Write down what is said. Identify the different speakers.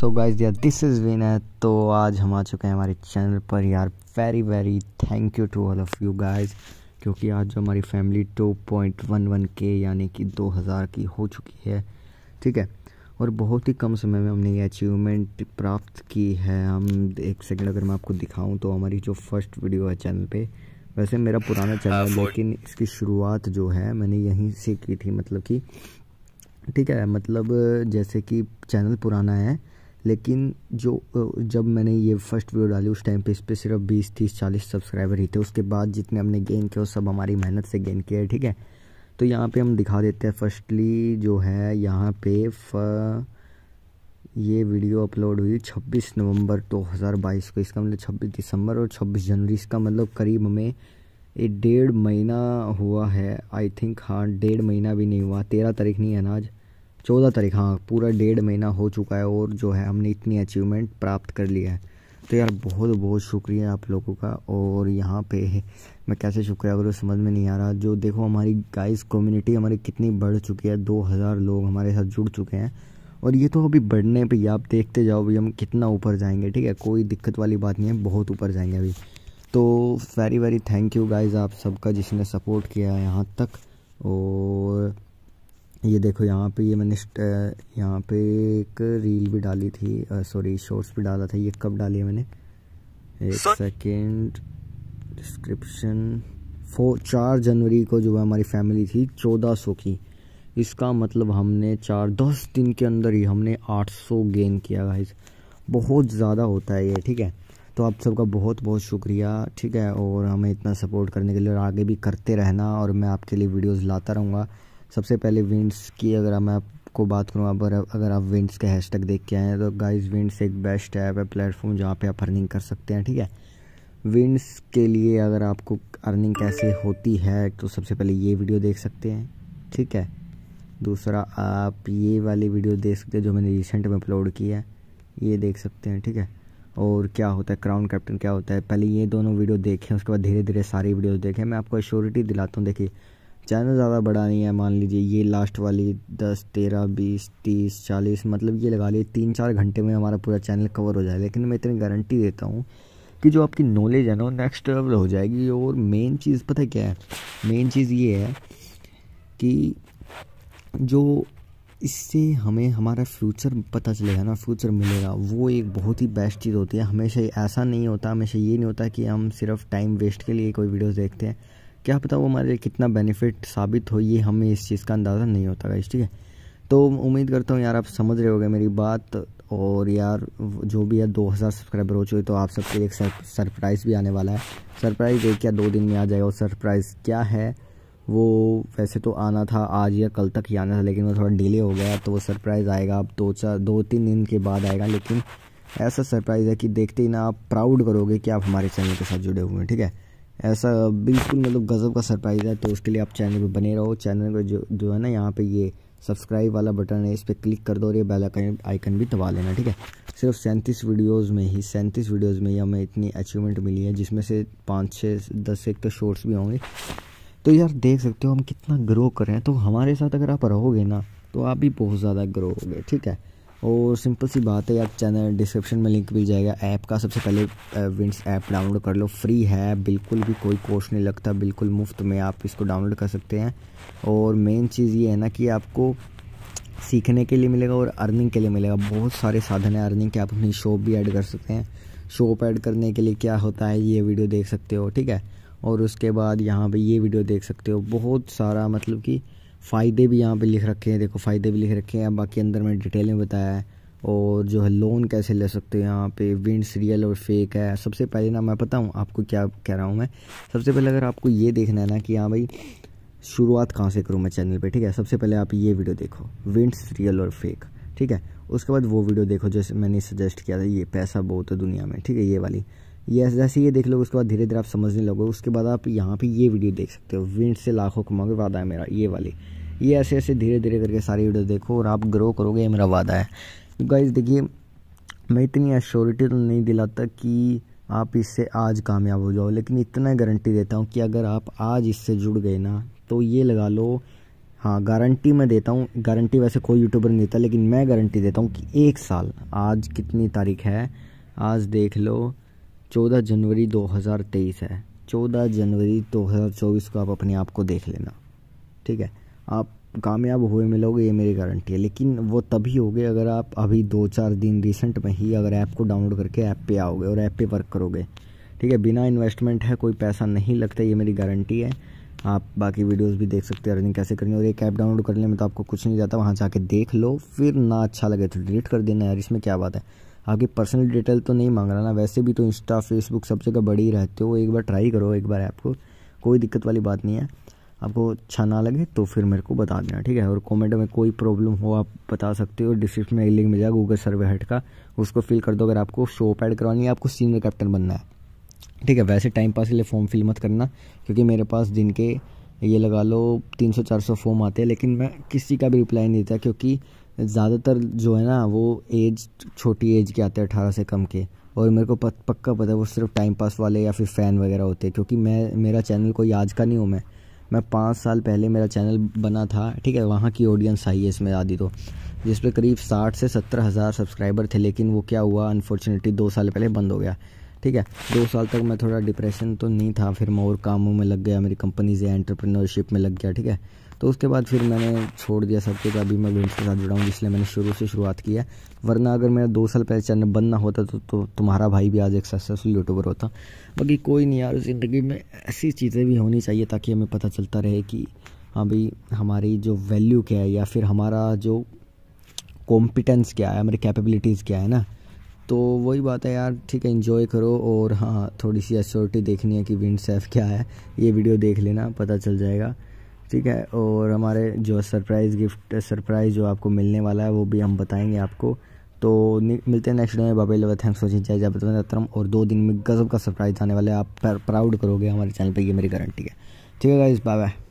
Speaker 1: तो गाइज यार this is win है तो आज हम आ चुके हैं हमारे चैनल पर यार very very thank you to all of you guys क्योंकि आज जो हमारी family two point one one के यानी कि दो हज़ार की हो चुकी है ठीक है और बहुत ही कम समय में हमने ये अचीवमेंट प्राप्त की है हम एक सेकंड अगर मैं आपको दिखाऊं तो हमारी जो फर्स्ट वीडियो है चैनल पे वैसे मेरा पुराना चैनल हाँ, है लेकिन इसकी शुरुआत जो है मैंने यहीं से की थी मतलब कि ठीक है मतलब जैसे कि चैनल पुराना है लेकिन जो जब मैंने ये फर्स्ट वीडियो डाली उस टाइम पे इस पर सिर्फ बीस तीस चालीस सब्सक्राइबर ही थे उसके बाद जितने हमने गेन किए वो सब हमारी मेहनत से गेन किया है ठीक है तो यहाँ पे हम दिखा देते हैं फर्स्टली जो है यहाँ पे फ ये वीडियो अपलोड हुई 26 नवंबर 2022 को इसका मतलब 26 दिसंबर और 26 जनवरी इसका मतलब करीब हमें एक डेढ़ महीना हुआ है आई थिंक हाँ डेढ़ महीना भी नहीं हुआ तेरह तारीख नहीं है ना आज चौदह तारीख हाँ पूरा डेढ़ महीना हो चुका है और जो है हमने इतनी अचीवमेंट प्राप्त कर लिया है तो यार बहुत बहुत शुक्रिया आप लोगों का और यहाँ पे मैं कैसे शुक्रिया करूँ समझ में नहीं आ रहा जो देखो हमारी गाइस कम्युनिटी हमारी कितनी बढ़ चुकी है दो हज़ार लोग हमारे साथ जुड़ चुके हैं और ये तो अभी बढ़ने पे ही आप देखते जाओ भी हम कितना ऊपर जाएंगे ठीक है कोई दिक्कत वाली बात नहीं है बहुत ऊपर जाएंगे अभी तो very very thank you guys आप सबका जिसने सपोर्ट किया है यहाँ तक और ये देखो यहाँ पे ये मैंने यहाँ पे एक रील भी डाली थी सॉरी शॉर्ट्स भी डाला था ये कब डाली है मैंने एक सेकेंड डिस्क्रिप्शन फोर चार जनवरी को जो है हमारी फैमिली थी चौदह सौ की इसका मतलब हमने चार दस दिन के अंदर ही हमने आठ सौ गेन किया गाइस बहुत ज़्यादा होता है ये ठीक है तो आप सबका बहुत बहुत शुक्रिया ठीक है और हमें इतना सपोर्ट करने के लिए और आगे भी करते रहना और मैं आपके लिए वीडियोज़ लाता रहूँगा सबसे पहले विंड्स की अगर मैं आपको बात करूँ अब अगर आप विंड्स के हैशटैग देख के आए हैं तो गाइस विंड्स एक बेस्ट ऐप है प्लेटफॉर्म जहाँ पे आप अर्निंग कर सकते हैं ठीक है विंड्स के लिए अगर आपको अर्निंग कैसे होती है तो सबसे पहले ये वीडियो देख सकते हैं ठीक है दूसरा आप ये वाली वीडियो देख सकते हैं जो मैंने रिसेंट में अपलोड की है ये देख सकते हैं ठीक है और क्या होता है क्राउन कैप्टन क्या होता है पहले ये दोनों वीडियो देखें उसके बाद धीरे धीरे सारी वीडियोस देखें मैं आपको एश्योरिटी दिलाता हूँ देखिए चैनल ज़्यादा बड़ा नहीं है मान लीजिए ये लास्ट वाली दस तेरह बीस तीस चालीस मतलब ये लगा लिए तीन चार घंटे में हमारा पूरा चैनल कवर हो जाए लेकिन मैं इतनी गारंटी देता हूँ कि जो आपकी नॉलेज है ना वो नेक्स्ट लेवल हो जाएगी और मेन चीज़ पता क्या है मेन चीज़ ये है कि जो इससे हमें हमारा फ्यूचर पता चलेगा ना फ्यूचर मिलेगा वो एक बहुत ही बेस्ट चीज़ होती है हमेशा ऐसा नहीं होता हमेशा ये नहीं होता कि हम सिर्फ टाइम वेस्ट के लिए कोई वीडियोस देखते हैं क्या पता वो हमारे लिए कितना बेनिफिट साबित हो ये हमें इस चीज़ का अंदाज़ा नहीं होता गाइस ठीक है तो उम्मीद करता हूँ यार आप समझ रहे होगे मेरी बात और यार जो भी है 2000 सब्सक्राइबर हो चुके तो आप सबके लिए एक सरप्राइज़ भी आने वाला है सरप्राइज़ एक या दो दिन में आ जाएगा और सरप्राइज़ क्या है वो वैसे तो आना था आज या कल तक ही आना था लेकिन वो थोड़ा डिले हो गया तो वो सरप्राइज़ आएगा अब दो चार दो तीन दिन के बाद आएगा लेकिन ऐसा सरप्राइज़ है कि देखते ही ना आप प्राउड करोगे कि आप हमारे चैनल के साथ जुड़े हुए हैं ठीक है ऐसा बिल्कुल मतलब गज़ब का सरप्राइज़ है तो उसके लिए आप चैनल पर बने रहो चैनल पर जो जो है ना यहाँ पे ये सब्सक्राइब वाला बटन है इस पर क्लिक कर दो और ये बेल आइकन आइकन भी दबा लेना ठीक है सिर्फ सैंतीस वीडियोस में ही सैंतीस वीडियोस में ही हमें इतनी अचीवमेंट मिली है जिसमें से पाँच छः दस एक तो शॉर्ट्स भी होंगे तो यार देख सकते हो हम कितना ग्रो कर रहे हैं तो हमारे साथ अगर आप रहोगे ना तो आप भी बहुत ज़्यादा ग्रो होगे ठीक है और सिंपल सी बात है आप चैनल डिस्क्रिप्शन में लिंक मिल जाएगा ऐप का सबसे पहले विंड्स ऐप डाउनलोड कर लो फ्री है बिल्कुल भी कोई कोर्स नहीं लगता बिल्कुल मुफ्त में आप इसको डाउनलोड कर सकते हैं और मेन चीज़ ये है ना कि आपको सीखने के लिए मिलेगा और अर्निंग के लिए मिलेगा बहुत सारे साधन हैं अर्निंग के आप अपनी शॉप भी ऐड कर सकते हैं शॉप ऐड करने के लिए क्या होता है ये वीडियो देख सकते हो ठीक है और उसके बाद यहाँ पे ये वीडियो देख सकते हो बहुत सारा मतलब कि फ़ायदे भी यहाँ पे लिख रखे हैं देखो फ़ायदे भी लिख रखे हैं बाकी अंदर मैंने डिटेल में बताया है और जो है लोन कैसे ले सकते हो यहाँ पे विंड्स रियल और फेक है सबसे पहले ना मैं पता हूँ आपको क्या कह रहा हूँ मैं सबसे पहले अगर आपको ये देखना है ना कि हाँ भाई शुरुआत कहाँ से करूँ मैं चैनल पे ठीक है सबसे पहले आप ये वीडियो देखो विंड्स रियल और फेक ठीक है उसके बाद वो वीडियो देखो जैसे मैंने सजेस्ट किया था ये पैसा बहुत है दुनिया में ठीक है ये वाली ये जैसे ये देख लो उसके बाद धीरे धीरे आप समझने लगोगे उसके बाद आप यहाँ पे ये वीडियो देख सकते हो विंड से लाखों कमाओगे वादा है मेरा ये वाली ये ऐसे ऐसे धीरे धीरे करके सारी वीडियो देखो और आप ग्रो करोगे ये मेरा वादा है गाइज तो देखिए मैं इतनी एश्योरिटी तो नहीं दिलाता कि आप इससे आज कामयाब हो जाओ लेकिन इतना गारंटी देता हूँ कि अगर आप आज इससे जुड़ गए ना तो ये लगा लो हाँ गारंटी मैं देता हूँ गारंटी वैसे कोई यूट्यूबर नहीं देता लेकिन मैं गारंटी देता हूँ कि एक साल आज कितनी तारीख है आज देख लो चौदह जनवरी 2023 है चौदह जनवरी 2024 को आप अपने आप को देख लेना ठीक है आप कामयाब हुए मिलोगे ये मेरी गारंटी है लेकिन वो तभी होगे अगर आप अभी दो चार दिन रिसेंट में ही अगर ऐप को डाउनलोड करके ऐप पे आओगे और ऐप पे वर्क करोगे ठीक है बिना इन्वेस्टमेंट है कोई पैसा नहीं लगता ये मेरी गारंटी है आप बाकी वीडियोस भी देख सकते हैं अर्निंग कैसे करनी और एक ऐप डाउनलोड करने में तो आपको कुछ नहीं जाता वहाँ जाके देख लो फिर ना अच्छा लगे तो डिलीट कर देना यार इसमें क्या बात है आपकी पर्सनल डिटेल तो नहीं मांग रहा ना वैसे भी तो इंस्टा फेसबुक सब जगह बड़ी रहते हो एक बार ट्राई करो एक बार ऐप को कोई दिक्कत वाली बात नहीं है आपको अच्छा ना लगे तो फिर मेरे को बता देना ठीक है और कमेंट में कोई प्रॉब्लम हो आप बता सकते हो डिस्क्रिप्शन में लिंक मिल जाएगा गूगल सर्वे हट का उसको फिल कर दो अगर आपको शॉप ऐड करवानी है आपको सीनियर कैप्टन बनना है ठीक है वैसे टाइम पास के लिए फॉर्म फिल मत करना क्योंकि मेरे पास दिन के ये लगा लो तीन सौ चार सौ फॉर्म आते हैं लेकिन मैं किसी का भी रिप्लाई नहीं देता क्योंकि ज़्यादातर जो है ना वो एज छोटी एज के आते हैं अठारह से कम के और मेरे को पक्का पता है वो सिर्फ टाइम पास वाले या फिर फ़ैन वगैरह होते हैं क्योंकि मैं मेरा चैनल कोई आज का नहीं हूँ मैं मैं पाँच साल पहले मेरा चैनल बना था ठीक है वहाँ की ऑडियंस आई है इसमें आदि तो जिस पर करीब साठ से सत्तर हज़ार सब्सक्राइबर थे लेकिन वो क्या हुआ अनफॉर्चुनेटली दो साल पहले बंद हो गया ठीक है दो साल तक मैं थोड़ा डिप्रेशन तो नहीं था फिर मैं और कामों में लग गया मेरी कंपनीज या एंटरप्रेन्योरशिप में लग गया ठीक है तो उसके बाद फिर मैंने छोड़ दिया सब कुछ अभी मैं विंड्स के साथ जुड़ा हूँ जिसलिए मैंने शुरू से शुरुआत की है वरना अगर मेरा दो साल पहले चैनल बंद ना होता तो, तो तुम्हारा भाई भी आज एक सक्सेसफुल यूट्यूबर होता बाकी कोई नहीं यार ज़िंदगी में ऐसी चीज़ें भी होनी चाहिए ताकि हमें पता चलता रहे कि हाँ भाई हमारी जो वैल्यू क्या है या फिर हमारा जो कॉम्पिटेंस क्या है हमारी कैपेबिलिटीज़ क्या है ना तो वही बात है यार ठीक है इन्जॉय करो और हाँ थोड़ी सी एश्योरिटी देखनी है कि विंड सेफ क्या है ये वीडियो देख लेना पता चल जाएगा ठीक है और हमारे जो सरप्राइज़ गिफ्ट सरप्राइज़ जो आपको मिलने वाला है वो भी हम बताएंगे आपको तो मिलते हैं नेक्स्ट डे में बाबा लेवल थैंक्स फॉर चाहे जाबत तरम और दो दिन में गज़ब का सरप्राइज़ आने वाला है आप प्राउड करोगे हमारे चैनल पर ये मेरी गारंटी है ठीक है इस बाबा